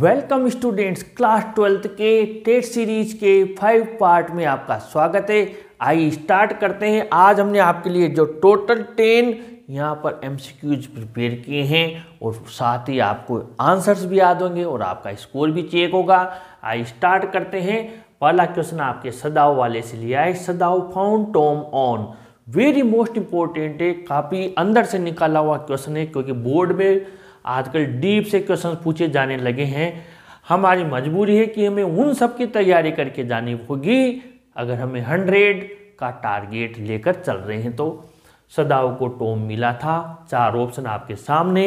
welcome students class twelfth के टेट series के फाइव पार्ट में आपका स्वागत है आइए स्टार्ट करते हैं आज हमने आपके लिए जो टोटल टेन यहाँ पर एमसीक्यूज प्रिपेयर किए हैं और साथ ही आपको आंसर्स भी याद होंगे और आपका स्कोर भी चेक होगा आइए स्टार्ट करते हैं पहला क्वेश्चन आपके सदाओ वाले से लिया है shadow found Tom on very most important है काफ़ी अंदर से निकाला हुआ क्वेश्चन है क्योंकि बोर्ड में आजकल डीप से क्वेश्चन पूछे जाने लगे हैं हमारी मजबूरी है कि हमें उन सब की तैयारी करके जानी होगी अगर हमें हंड्रेड का टारगेट लेकर चल रहे हैं तो सदाओ को टोम मिला था चार ऑप्शन आपके सामने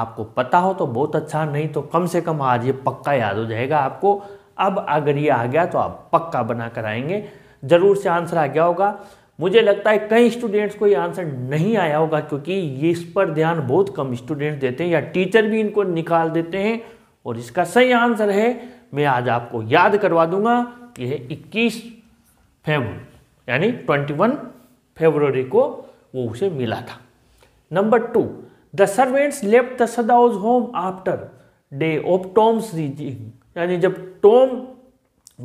आपको पता हो तो बहुत अच्छा नहीं तो कम से कम आज ये पक्का याद हो जाएगा आपको अब अगर ये आ गया तो आप पक्का बना कर आएंगे ज़रूर से आंसर आ गया होगा मुझे लगता है कई स्टूडेंट्स को ये आंसर नहीं आया होगा क्योंकि ये इस पर ध्यान बहुत कम स्टूडेंट्स देते हैं या टीचर भी इनको निकाल देते हैं और इसका सही आंसर है मैं आज आपको याद करवा दूंगा कि इक्कीस फेबर यानी ट्वेंटी वन फेबररी को वो उसे मिला था number two the servants left the shadows home after day of Tom's rising यानी जब टॉम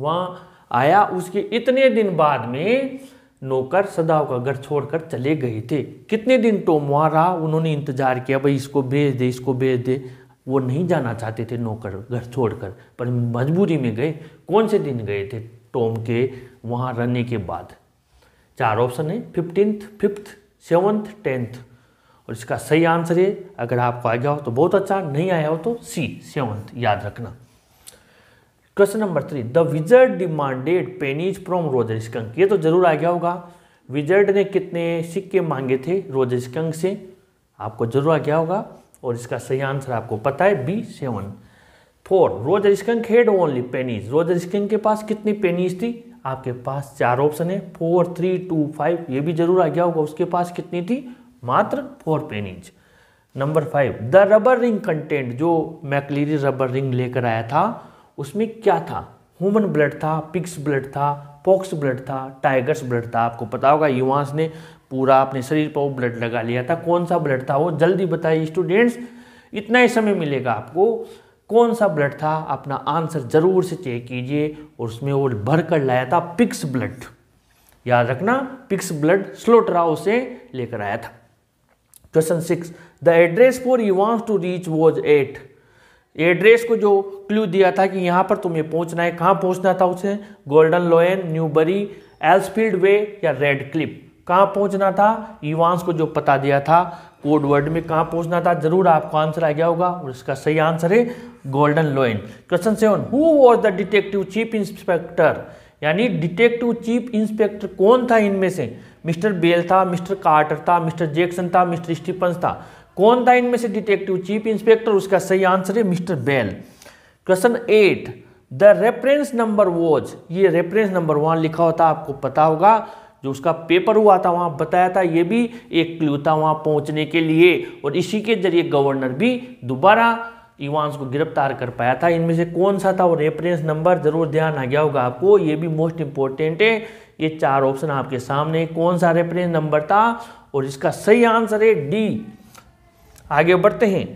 वहाँ आया उसके इतने दिन बाद में नौकर सदाव का घर छोड़कर चले गए थे कितने दिन टोम वहाँ रहा उन्होंने इंतजार किया भाई इसको भेज दे इसको भेज दे वो नहीं जाना चाहते थे नौकर घर छोड़कर पर मजबूरी में गए कौन से दिन गए थे टोम के वहाँ रहने के बाद चार ऑप्शन है फिफ्टींथ फिफ्थ सेवन्थ टेंथ और इसका सही आंसर है अगर आपको आ गया हो तो बहुत अच्छा नहीं आया हो तो सी सेवन्थ याद रखना question number three the wizard demanded pennies from Roger Skunk ये तो जरूर आ गया होगा विजर्ड ने कितने सिक्के मांगे थे रोजर स्कंक से आपको जरूर आ गया होगा और इसका सही आंसर आपको पता है B seven four Roger Skunk had only pennies Roger Skunk के पास कितनी पेनीज थी आपके पास चार ऑप्शन है फोर थ्री टू फाइव ये भी जरूर आ गया होगा उसके पास कितनी थी मात्र four pennies number five the rubber ring content जो मैकलीरी रबर रिंग लेकर आया था उसमें क्या था ह्यूमन ब्लड था पिक्स ब्लड था पॉक्स ब्लड था टाइगर्स ब्लड था आपको पता होगा युवास ने पूरा अपने शरीर पर वो ब्लड लगा लिया था कौन सा ब्लड था वो जल्दी बताइए स्टूडेंट्स इतना ही समय मिलेगा आपको कौन सा ब्लड था अपना आंसर ज़रूर से चेक कीजिए और उसमें वो भर कर लाया था पिक्स ब्लड याद रखना पिक्स ब्लड स्लोट से लेकर आया था question six the address for want to reach was eight address को जो क्लू दिया था कि यहाँ पर तुम्हें पहुँचना है कहाँ पहुँचना था उसे गोल्डन लोयन न्यूबरी एल्सफील्ड वे या रेड क्लिप कहाँ पहुँचना था ईवांस को जो पता दिया था कोड वर्ड में कहाँ पहुँचना था जरूर आपको आंसर आ गया होगा और इसका सही आंसर है golden lion question seven who was the detective chief inspector यानी डिटेक्टिव चीफ इंस्पेक्टर कौन था इनमें से मिस्टर बेल था मिस्टर कार्टर था मिस्टर जैक्सन था मिस्टर स्टीफन था कौन था इनमें से डिटेक्टिव चीफ इंस्पेक्टर उसका सही आंसर है Mister Bell question eight the reference number was ये रेफरेंस नंबर वन लिखा होता आपको पता होगा जो उसका पेपर हुआ था वहाँ बताया था ये भी एक क्लू था वहाँ पहुँचने के लिए और इसी के जरिए गवर्नर भी दोबारा इवांस को गिरफ्तार कर पाया था इनमें से कौन सा था वो रेफरेंस नंबर जरूर ध्यान आ गया होगा आपको ये भी मोस्ट इंपॉर्टेंट है ये चार ऑप्शन आपके सामने कौन सा रेफरेंस नंबर था और इसका सही आंसर है डी आगे बढ़ते हैं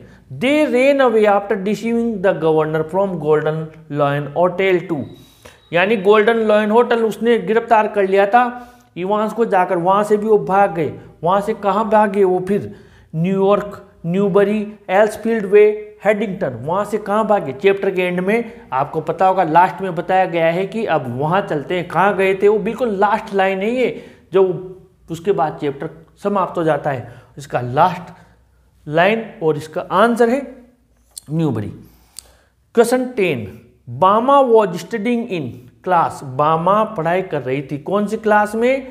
they ran away after deceiving the governor from golden lion hotel to यानी गोल्डन लॉयन होटल उसने गिरफ्तार कर लिया था इवांस को जाकर वहाँ से भी वो भाग गए वहाँ से कहाँ भाग गए वो फिर न्यूयॉर्क न्यूबरी एल्सफील्ड वे हेडिंगटन वहाँ से कहाँ भागे चैप्टर के एंड में आपको पता होगा लास्ट में बताया गया है कि अब वहाँ चलते हैं कहाँ गए थे वो बिल्कुल लास्ट लाइन है ये जो उसके बाद चैप्टर समाप्त हो जाता है इसका लास्ट लाइन और इसका आंसर है Newbury question ten Bama was studying in class Bama पढ़ाई कर रही थी कौन सी क्लास में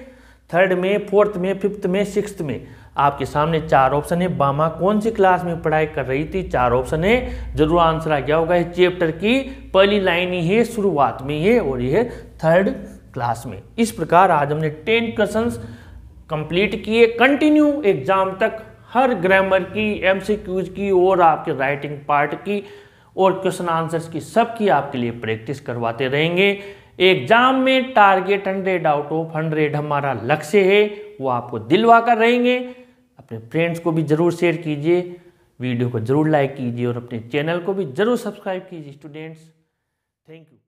थर्ड में फोर्थ में फिफ्थ में सिक्स में आपके सामने चार ऑप्शन है बामा कौन सी क्लास में पढ़ाई कर रही थी चार ऑप्शन है जरूर आंसर आ गया होगा इस चैप्टर की पहली लाइन ही है शुरुआत में ये और ये है थर्ड क्लास में इस प्रकार आज हमने टेन क्वेश्चन कंप्लीट किए कंटिन्यू एग्जाम तक हर ग्रामर की एम की और आपके राइटिंग पार्ट की और क्वेश्चन आंसर्स की सब की आपके लिए प्रैक्टिस करवाते रहेंगे एग्जाम में target hundred out of hundred हमारा लक्ष्य है वो आपको दिलवा कर रहेंगे अपने फ्रेंड्स को भी ज़रूर शेयर कीजिए वीडियो को ज़रूर लाइक कीजिए और अपने चैनल को भी ज़रूर सब्सक्राइब कीजिए स्टूडेंट्स थैंक यू